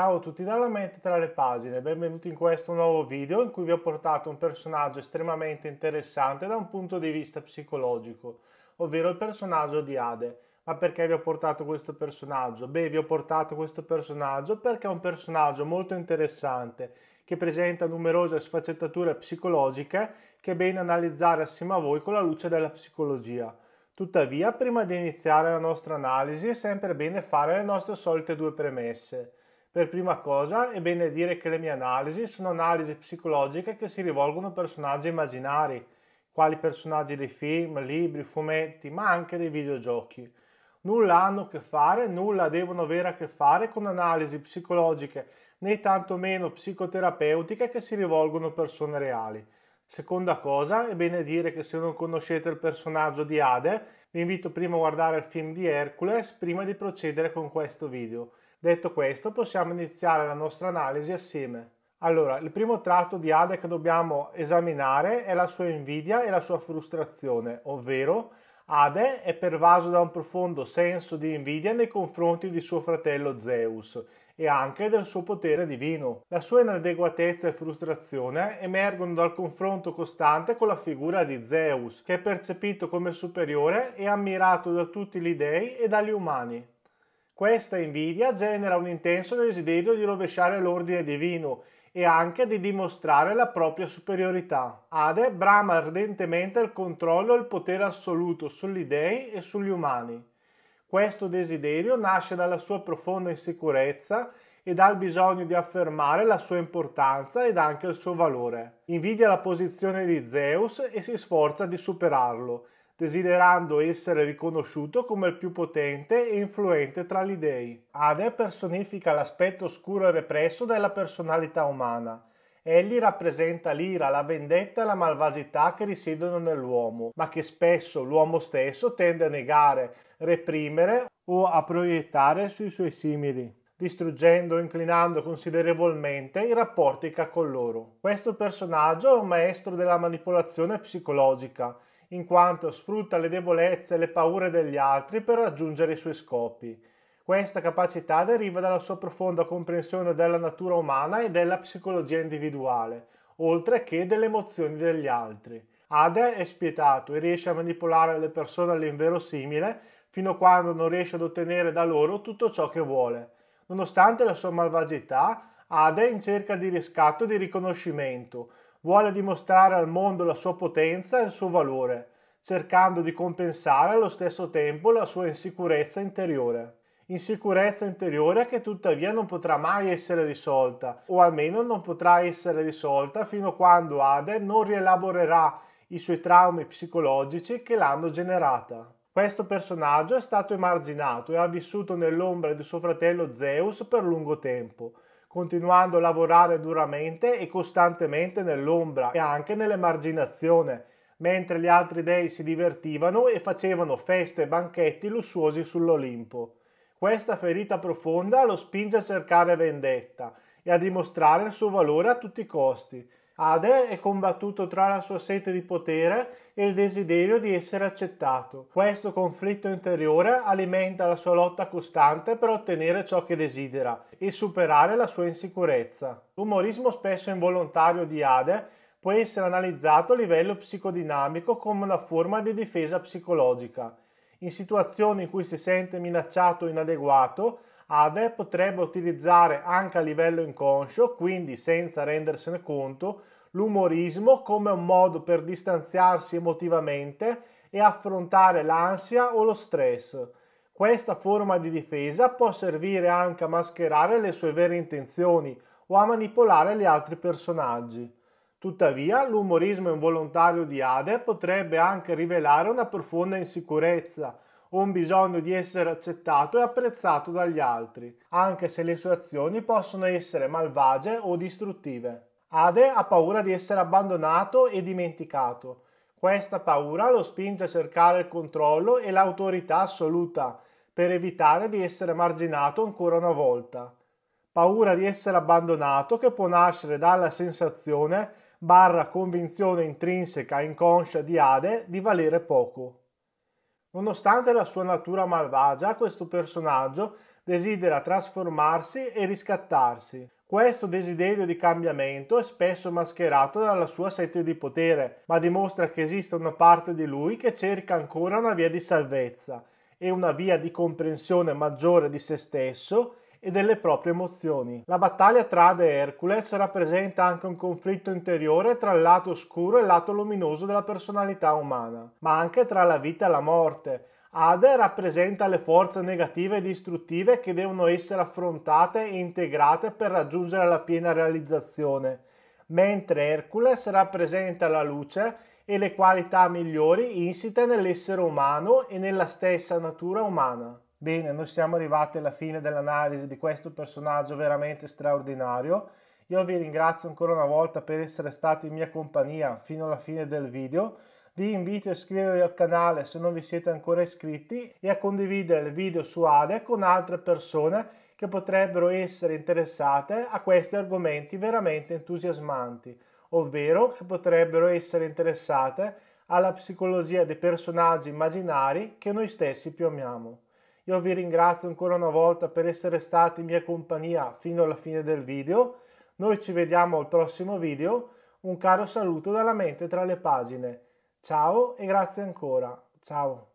Ciao a tutti dalla mente tra le pagine, benvenuti in questo nuovo video in cui vi ho portato un personaggio estremamente interessante da un punto di vista psicologico, ovvero il personaggio di Ade. Ma perché vi ho portato questo personaggio? Beh, vi ho portato questo personaggio perché è un personaggio molto interessante che presenta numerose sfaccettature psicologiche che è bene analizzare assieme a voi con la luce della psicologia. Tuttavia, prima di iniziare la nostra analisi è sempre bene fare le nostre solite due premesse. Per prima cosa è bene dire che le mie analisi sono analisi psicologiche che si rivolgono a personaggi immaginari, quali personaggi dei film, libri, fumetti, ma anche dei videogiochi. Nulla hanno a che fare, nulla devono avere a che fare con analisi psicologiche né tantomeno psicoterapeutiche che si rivolgono a persone reali. Seconda cosa, è bene dire che se non conoscete il personaggio di Ade, vi invito prima a guardare il film di Hercules prima di procedere con questo video. Detto questo, possiamo iniziare la nostra analisi assieme. Allora, il primo tratto di Ade che dobbiamo esaminare è la sua invidia e la sua frustrazione, ovvero Ade è pervaso da un profondo senso di invidia nei confronti di suo fratello Zeus e anche del suo potere divino. La sua inadeguatezza e frustrazione emergono dal confronto costante con la figura di Zeus, che è percepito come superiore e ammirato da tutti gli dei e dagli umani. Questa invidia genera un intenso desiderio di rovesciare l'ordine divino e anche di dimostrare la propria superiorità. Ade brama ardentemente il controllo e il potere assoluto sugli dei e sugli umani. Questo desiderio nasce dalla sua profonda insicurezza e dal bisogno di affermare la sua importanza ed anche il suo valore. Invidia la posizione di Zeus e si sforza di superarlo desiderando essere riconosciuto come il più potente e influente tra gli dei. Ade personifica l'aspetto oscuro e represso della personalità umana. Egli rappresenta l'ira, la vendetta e la malvagità che risiedono nell'uomo, ma che spesso l'uomo stesso tende a negare, reprimere o a proiettare sui suoi simili distruggendo o inclinando considerevolmente i rapporti che ha con loro. Questo personaggio è un maestro della manipolazione psicologica in quanto sfrutta le debolezze e le paure degli altri per raggiungere i suoi scopi. Questa capacità deriva dalla sua profonda comprensione della natura umana e della psicologia individuale, oltre che delle emozioni degli altri. Ade è spietato e riesce a manipolare le persone all'inverosimile fino a quando non riesce ad ottenere da loro tutto ciò che vuole. Nonostante la sua malvagità, Ade è in cerca di riscatto e di riconoscimento, vuole dimostrare al mondo la sua potenza e il suo valore, cercando di compensare allo stesso tempo la sua insicurezza interiore. Insicurezza interiore che tuttavia non potrà mai essere risolta, o almeno non potrà essere risolta fino a quando Ade non rielaborerà i suoi traumi psicologici che l'hanno generata. Questo personaggio è stato emarginato e ha vissuto nell'ombra di suo fratello Zeus per lungo tempo, continuando a lavorare duramente e costantemente nell'ombra e anche nell'emarginazione, mentre gli altri dei si divertivano e facevano feste e banchetti lussuosi sull'Olimpo. Questa ferita profonda lo spinge a cercare vendetta e a dimostrare il suo valore a tutti i costi, Ade è combattuto tra la sua sete di potere e il desiderio di essere accettato. Questo conflitto interiore alimenta la sua lotta costante per ottenere ciò che desidera e superare la sua insicurezza. L'umorismo spesso involontario di Ade può essere analizzato a livello psicodinamico come una forma di difesa psicologica. In situazioni in cui si sente minacciato o inadeguato, ADE potrebbe utilizzare anche a livello inconscio, quindi senza rendersene conto, l'umorismo come un modo per distanziarsi emotivamente e affrontare l'ansia o lo stress. Questa forma di difesa può servire anche a mascherare le sue vere intenzioni o a manipolare gli altri personaggi. Tuttavia, l'umorismo involontario di Ade potrebbe anche rivelare una profonda insicurezza, un bisogno di essere accettato e apprezzato dagli altri, anche se le sue azioni possono essere malvagie o distruttive. Ade ha paura di essere abbandonato e dimenticato. Questa paura lo spinge a cercare il controllo e l'autorità assoluta per evitare di essere marginato ancora una volta. Paura di essere abbandonato che può nascere dalla sensazione barra convinzione intrinseca inconscia di Ade di valere poco. Nonostante la sua natura malvagia, questo personaggio desidera trasformarsi e riscattarsi. Questo desiderio di cambiamento è spesso mascherato dalla sua sete di potere, ma dimostra che esiste una parte di lui che cerca ancora una via di salvezza e una via di comprensione maggiore di se stesso e delle proprie emozioni. La battaglia tra Ade e Hercules rappresenta anche un conflitto interiore tra il lato oscuro e il lato luminoso della personalità umana, ma anche tra la vita e la morte. Ade rappresenta le forze negative e distruttive che devono essere affrontate e integrate per raggiungere la piena realizzazione, mentre Hercules rappresenta la luce e le qualità migliori insite nell'essere umano e nella stessa natura umana. Bene, noi siamo arrivati alla fine dell'analisi di questo personaggio veramente straordinario. Io vi ringrazio ancora una volta per essere stati in mia compagnia fino alla fine del video. Vi invito a iscrivervi al canale se non vi siete ancora iscritti e a condividere il video su Ade con altre persone che potrebbero essere interessate a questi argomenti veramente entusiasmanti, ovvero che potrebbero essere interessate alla psicologia dei personaggi immaginari che noi stessi più amiamo. Io vi ringrazio ancora una volta per essere stati in mia compagnia fino alla fine del video. Noi ci vediamo al prossimo video. Un caro saluto dalla mente tra le pagine. Ciao e grazie ancora. Ciao.